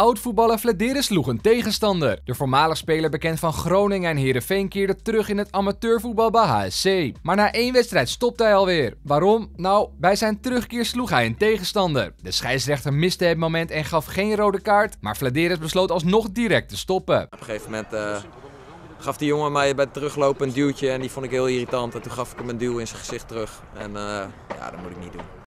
Oud-voetballer Flederis sloeg een tegenstander. De voormalig speler bekend van Groningen en Heerenveen keerde terug in het amateurvoetbal bij HSC. Maar na één wedstrijd stopte hij alweer. Waarom? Nou, bij zijn terugkeer sloeg hij een tegenstander. De scheidsrechter miste het moment en gaf geen rode kaart, maar Flederis besloot alsnog direct te stoppen. Op een gegeven moment... Eh, gaf die jongen mij bij het teruglopen een duwtje en die vond ik heel irritant. En toen gaf ik hem een duw in zijn gezicht terug. En eh, ja, dat moet ik niet doen.